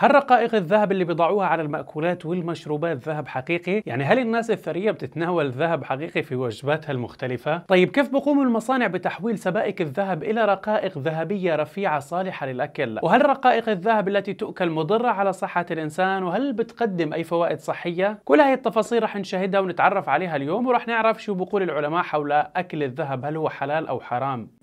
هل رقائق الذهب اللي بيضعوها على المأكولات والمشروبات ذهب حقيقي؟ يعني هل الناس الثرية بتتناول ذهب حقيقي في وجباتها المختلفة؟ طيب كيف بقوم المصانع بتحويل سبائك الذهب إلى رقائق ذهبية رفيعة صالحة للأكل؟ وهل رقائق الذهب التي تؤكل مضرة على صحة الإنسان؟ وهل بتقدم أي فوائد صحية؟ كل هاي التفاصيل رح نشاهدها ونتعرف عليها اليوم ورح نعرف شو بقول العلماء حول أكل الذهب هل هو حلال أو حرام؟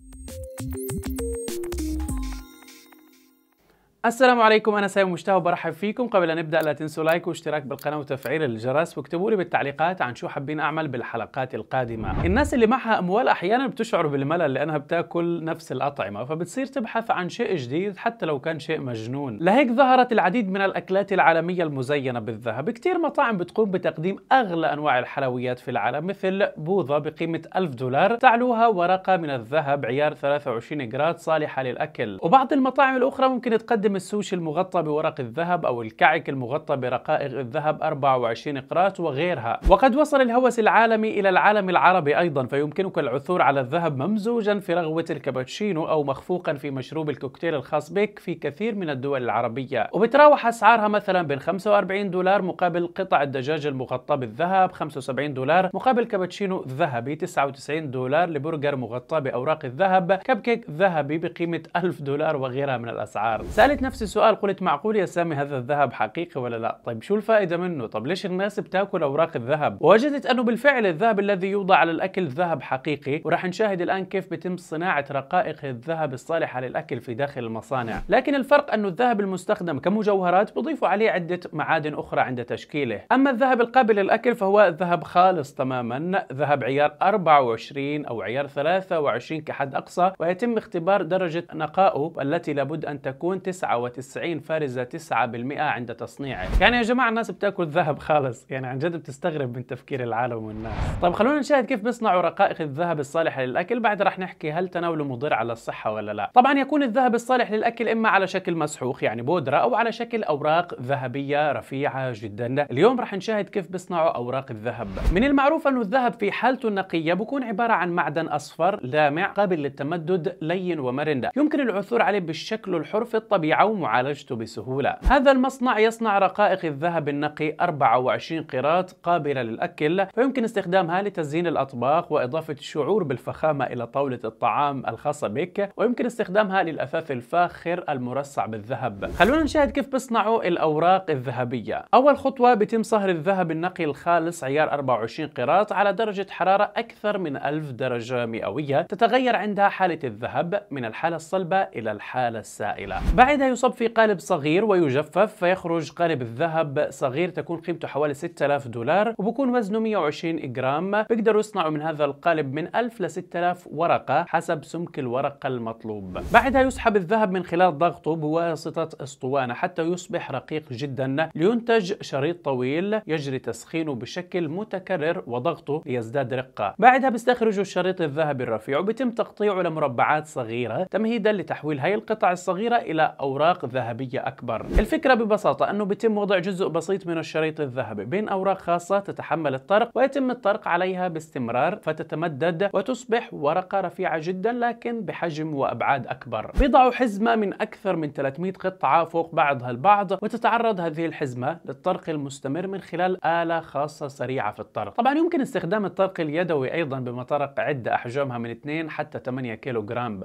السلام عليكم انا سامي مشتاق وبرحب فيكم قبل ان نبدا لا تنسوا لايك واشتراك بالقناه وتفعيل الجرس واكتبوا لي بالتعليقات عن شو حابين اعمل بالحلقات القادمه الناس اللي معها اموال احيانا بتشعر بالملل لانها بتاكل نفس الاطعمه فبتصير تبحث عن شيء جديد حتى لو كان شيء مجنون لهيك ظهرت العديد من الاكلات العالميه المزينه بالذهب كثير مطاعم بتقوم بتقديم اغلى انواع الحلويات في العالم مثل بوظه بقيمه 1000 دولار تعلوها ورقه من الذهب عيار 23 جرات صالحه للاكل وبعض المطاعم الاخرى ممكن تقدم السوشي المغطى بورق الذهب أو الكعك المغطى برقائق الذهب 24 قراط وغيرها وقد وصل الهوس العالمي إلى العالم العربي أيضا فيمكنك العثور على الذهب ممزوجا في رغوة الكابتشينو أو مخفوقا في مشروب الكوكتيل الخاص بك في كثير من الدول العربية وبتراوح أسعارها مثلا بين 45 دولار مقابل قطع الدجاج المغطى بالذهب 75 دولار مقابل كابتشينو ذهبي 99 دولار لبرجر مغطى بأوراق الذهب كب كيك ذهبي بقيمة 1000 دولار وغيرها من الأسعار سألت نفس السؤال قلت معقول يا سامي هذا الذهب حقيقي ولا لا طيب شو الفائدة منه طيب ليش الناس بتاكل أوراق الذهب ووجدت أنه بالفعل الذهب الذي يوضع على الأكل ذهب حقيقي وراح نشاهد الآن كيف بتم صناعة رقائق الذهب الصالحة للأكل في داخل المصانع لكن الفرق أنه الذهب المستخدم كمجوهرات بضيفوا عليه عدة معادن أخرى عند تشكيله أما الذهب القابل للأكل فهو ذهب خالص تماما ذهب عيار 24 أو عيار 23 كحد أقصى ويتم اختبار درجة نقائه التي لابد أن تكون 9 99 فارزة 9% عند تصنيعه يعني يا جماعة الناس بتاكل ذهب خالص يعني عن جد بتستغرب من تفكير العالم والناس طيب خلونا نشاهد كيف بيصنعوا رقائق الذهب الصالحة للأكل بعد رح نحكي هل تناوله مضر على الصحة ولا لا طبعا يكون الذهب الصالح للأكل إما على شكل مسحوق يعني بودرة أو على شكل أوراق ذهبية رفيعة جدا اليوم رح نشاهد كيف بيصنعوا أوراق الذهب من المعروف أنه الذهب في حالته النقية بكون عبارة عن معدن أصفر لامع قابل للتمدد لين ومرن يمكن العثور عليه بالشكل الحر في الطبيعة ومعالجته بسهولة هذا المصنع يصنع رقائق الذهب النقي 24 قيراط قابلة للأكل فيمكن استخدامها لتزيين الأطباق وإضافة شعور بالفخامة إلى طاولة الطعام الخاصة بك ويمكن استخدامها للأثاث الفاخر المرصع بالذهب خلونا نشاهد كيف بيصنعوا الأوراق الذهبية أول خطوة بتم صهر الذهب النقي الخالص عيار 24 قيراط على درجة حرارة أكثر من 1000 درجة مئوية تتغير عندها حالة الذهب من الحالة الصلبة إلى الحالة السائلة بعد منها يصب في قالب صغير ويجفف فيخرج قالب الذهب صغير تكون قيمته حوالي 6000 دولار وبكون وزنه 120 جرام بيقدروا يصنعوا من هذا القالب من 1000 ل 6000 ورقة حسب سمك الورقة المطلوب بعدها يسحب الذهب من خلال ضغطه بواسطة اسطوانة حتى يصبح رقيق جدا لينتج شريط طويل يجري تسخينه بشكل متكرر وضغطه ليزداد رقة بعدها بيستخرجوا الشريط الذهبي الرفيع وبيتم تقطيعه لمربعات صغيرة تمهيدا لتحويل هاي القطع الصغيرة إلى أوراق أوراق ذهبية أكبر الفكرة ببساطة أنه بيتم وضع جزء بسيط من الشريط الذهبي بين أوراق خاصة تتحمل الطرق ويتم الطرق عليها باستمرار فتتمدد وتصبح ورقة رفيعة جدا لكن بحجم وأبعاد أكبر بيضعوا حزمة من أكثر من 300 قطعة فوق بعضها البعض وتتعرض هذه الحزمة للطرق المستمر من خلال آلة خاصة سريعة في الطرق طبعا يمكن استخدام الطرق اليدوي أيضا بمطارق عدة أحجامها من 2 حتى 8 كيلو جرام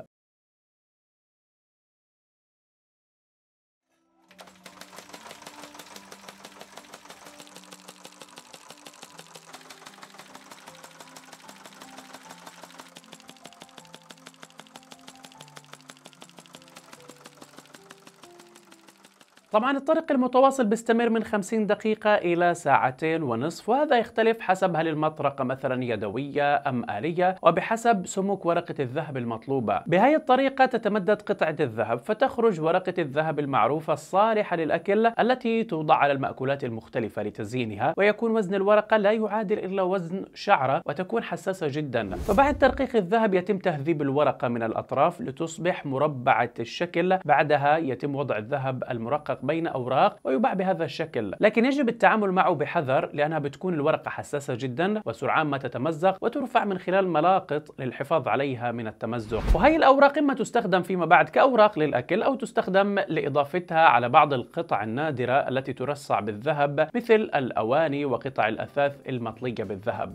طبعا الطريق المتواصل بيستمر من 50 دقيقة إلى ساعتين ونصف وهذا يختلف حسب هل المطرقة مثلا يدوية أم آلية وبحسب سموك ورقة الذهب المطلوبة بهاي الطريقة تتمدد قطعة الذهب فتخرج ورقة الذهب المعروفة الصالحة للأكل التي توضع على المأكولات المختلفة لتزيينها ويكون وزن الورقة لا يعادل إلا وزن شعرة وتكون حساسة جدا فبعد ترقيق الذهب يتم تهذيب الورقة من الأطراف لتصبح مربعة الشكل بعدها يتم وضع الذهب المرقق يخلط بين أوراق ويباع بهذا الشكل لكن يجب التعامل معه بحذر لأنها بتكون الورقة حساسة جدا وسرعان ما تتمزق وترفع من خلال ملاقط للحفاظ عليها من التمزق وهي الأوراق إما تستخدم فيما بعد كأوراق للأكل أو تستخدم لإضافتها على بعض القطع النادرة التي ترصع بالذهب مثل الأواني وقطع الأثاث المطلية بالذهب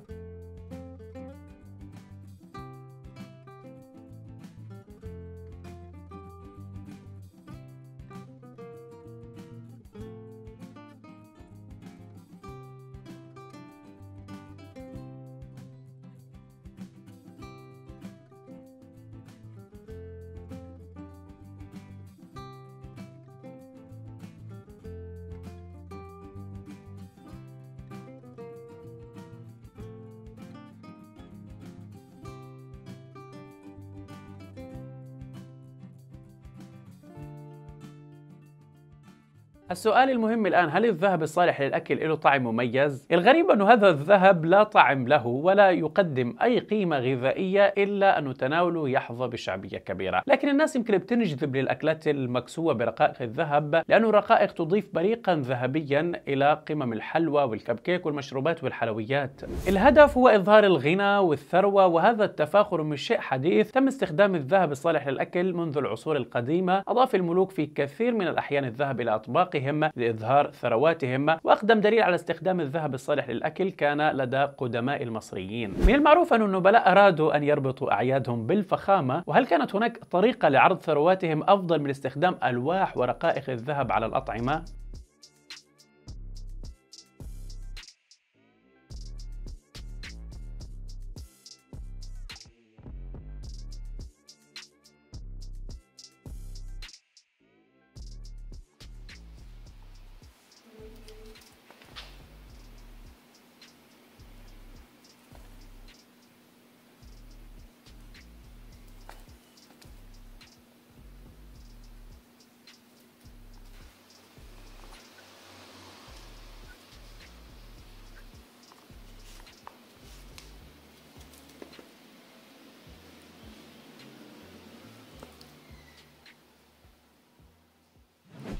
السؤال المهم الآن هل الذهب الصالح للأكل له طعم مميز؟ الغريب أن هذا الذهب لا طعم له ولا يقدم أي قيمة غذائية إلا أن تناوله يحظى بشعبية كبيرة لكن الناس يمكن بتنجذب للأكلات المكسوة برقائق الذهب لأن الرقائق تضيف بريقا ذهبيا إلى قمم الحلوى والكبكيك والمشروبات والحلويات الهدف هو إظهار الغنى والثروة وهذا التفاخر مش شيء حديث تم استخدام الذهب الصالح للأكل منذ العصور القديمة أضاف الملوك في كثير من الأحيان الذهب إلى أطباق أوراقهم لإظهار ثرواتهم وأقدم دليل على استخدام الذهب الصالح للأكل كان لدى قدماء المصريين من المعروف أن النبلاء أرادوا أن يربطوا أعيادهم بالفخامة وهل كانت هناك طريقة لعرض ثرواتهم أفضل من استخدام ألواح ورقائق الذهب على الأطعمة؟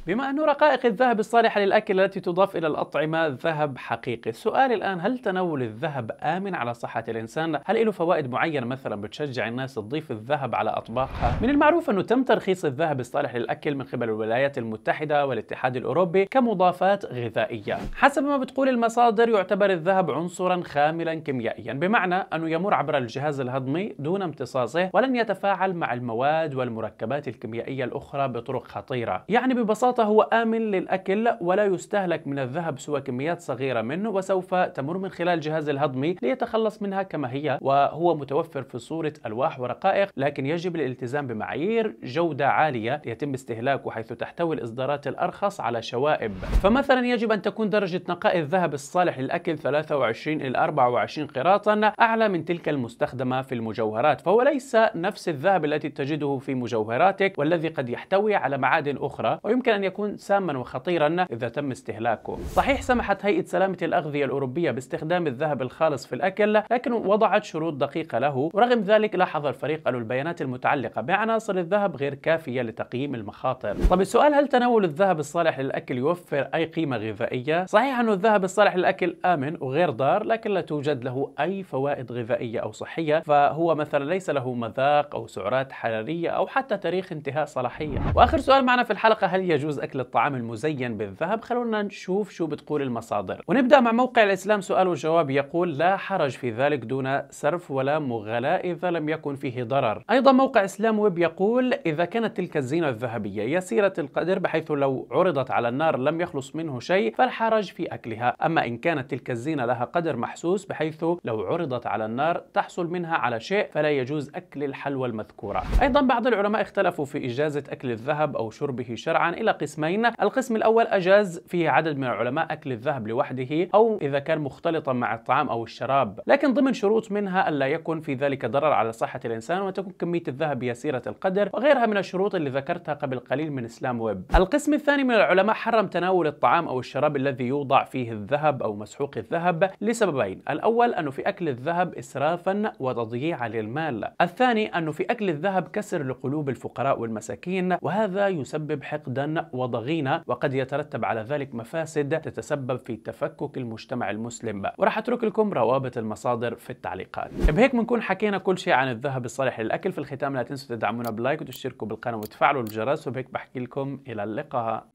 بما أن رقائق الذهب الصالحة للأكل التي تضاف إلى الأطعمة ذهب حقيقي السؤال الآن هل تناول الذهب آمن على صحة الإنسان؟ هل له فوائد معينة مثلا بتشجع الناس تضيف الذهب على أطباقها؟ من المعروف أنه تم ترخيص الذهب الصالح للأكل من قبل الولايات المتحدة والاتحاد الأوروبي كمضافات غذائية حسب ما بتقول المصادر يعتبر الذهب عنصرا خاملا كيميائيا بمعنى أنه يمر عبر الجهاز الهضمي دون امتصاصه ولن يتفاعل مع المواد والمركبات الكيميائية الأخرى بطرق خطيرة يعني ببساطة ببساطة هو آمن للأكل ولا يستهلك من الذهب سوى كميات صغيرة منه وسوف تمر من خلال الجهاز الهضمي ليتخلص منها كما هي وهو متوفر في صورة ألواح ورقائق لكن يجب الالتزام بمعايير جودة عالية يتم استهلاكه حيث تحتوي الإصدارات الأرخص على شوائب فمثلا يجب أن تكون درجة نقاء الذهب الصالح للأكل 23 إلى 24 قراطا أعلى من تلك المستخدمة في المجوهرات فهو ليس نفس الذهب التي تجده في مجوهراتك والذي قد يحتوي على معادن أخرى ويمكن أن يكون ساما وخطيرا إذا تم استهلاكه صحيح سمحت هيئة سلامة الأغذية الأوروبية باستخدام الذهب الخالص في الأكل لكن وضعت شروط دقيقة له ورغم ذلك لاحظ الفريق أن البيانات المتعلقة بعناصر الذهب غير كافية لتقييم المخاطر طب السؤال هل تناول الذهب الصالح للأكل يوفر أي قيمة غذائية؟ صحيح أن الذهب الصالح للأكل آمن وغير ضار لكن لا توجد له أي فوائد غذائية أو صحية فهو مثلا ليس له مذاق أو سعرات حرارية أو حتى تاريخ انتهاء صلاحية وآخر سؤال معنا في الحلقة هل يجوز يجوز أكل الطعام المزين بالذهب خلونا نشوف شو بتقول المصادر ونبدأ مع موقع الإسلام سؤال وجواب يقول لا حرج في ذلك دون صرف ولا مغالاة إذا لم يكن فيه ضرر أيضا موقع إسلام ويب يقول إذا كانت تلك الزينة الذهبية يسيرة القدر بحيث لو عرضت على النار لم يخلص منه شيء فالحرج في أكلها أما إن كانت تلك الزينة لها قدر محسوس بحيث لو عرضت على النار تحصل منها على شيء فلا يجوز أكل الحلوى المذكورة أيضا بعض العلماء اختلفوا في إجازة أكل الذهب أو شربه شرعا إلى قسمين القسم الأول أجاز فيه عدد من العلماء أكل الذهب لوحده أو إذا كان مختلطا مع الطعام أو الشراب لكن ضمن شروط منها ألا يكون في ذلك ضرر على صحة الإنسان وتكون كمية الذهب يسيرة القدر وغيرها من الشروط اللي ذكرتها قبل قليل من إسلام ويب القسم الثاني من العلماء حرم تناول الطعام أو الشراب الذي يوضع فيه الذهب أو مسحوق الذهب لسببين الأول أنه في أكل الذهب إسرافا وتضييعا للمال الثاني أنه في أكل الذهب كسر لقلوب الفقراء والمساكين وهذا يسبب حقدا وضغينة وقد يترتب على ذلك مفاسد تتسبب في تفكك المجتمع المسلم وراح أترك لكم روابط المصادر في التعليقات بهيك بنكون حكينا كل شيء عن الذهب الصالح للأكل في الختام لا تنسوا تدعمونا بلايك وتشتركوا بالقناة وتفعلوا الجرس وبهيك بحكي لكم إلى اللقاء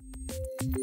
Thank you.